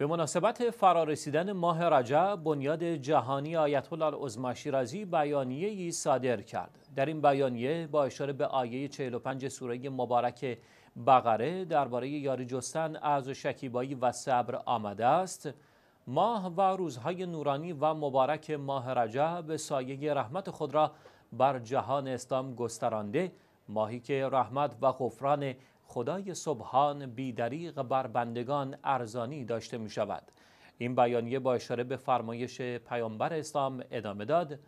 به مناسبت فرارسیدن ماه رجب بنیاد جهانی آیت الله العظما شیرازی بیانیه ای صادر کرد در این بیانیه با اشاره به آیه 45 سوره مبارک بقره درباره یاری جستن از شکیبایی و صبر آمده است ماه و روزهای نورانی و مبارک ماه رجب سایه رحمت خود را بر جهان اسلام گسترانده ماهی که رحمت و غفران خدای سبحان بیدریق بر بندگان ارزانی داشته می شود این بیانیه با اشاره به فرمایش پیامبر اسلام ادامه داد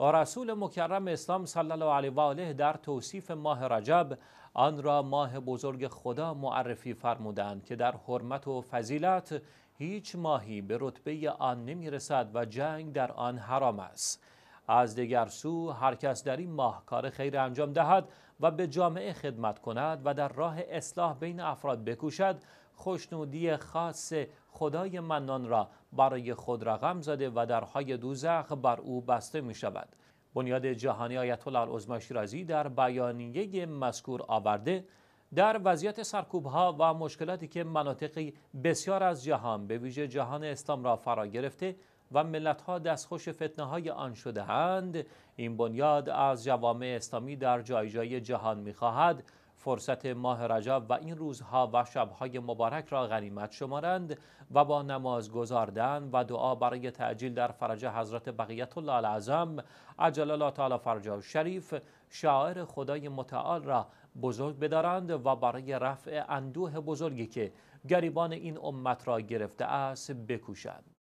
رسول مکرم اسلام صلی الله علیه و آله در توصیف ماه رجب آن را ماه بزرگ خدا معرفی فرمودند که در حرمت و فضیلت هیچ ماهی به رتبه آن نمی رسد و جنگ در آن حرام است از دیگر سو هر کس در این ماه کار خیر انجام دهد و به جامعه خدمت کند و در راه اصلاح بین افراد بکوشد خوشنودی خاص خدای منان را برای خود رقم زده و درهای دوزخ بر او بسته می شود بنیاد جهانی آیت الله رازی شیرازی در بیانیه مذکور آورده در وضعیت سرکوب ها و مشکلاتی که مناطقی بسیار از جهان به ویژه جهان اسلام را فرا گرفته و ملتها دستخوش فتنه های آن شده اند این بنیاد از جوامع اسلامی در جای جای جهان خواهد فرصت ماه رجب و این روزها و شبهای مبارک را غنیمت شمارند و با نماز گذاردن و دعا برای تعجیل در فرج حضرت بقیت الله العظم عجل الله تعالی فرجه شریف شاعر خدای متعال را بزرگ بدارند و برای رفع اندوه بزرگی که گریبان این امت را گرفته است بکوشند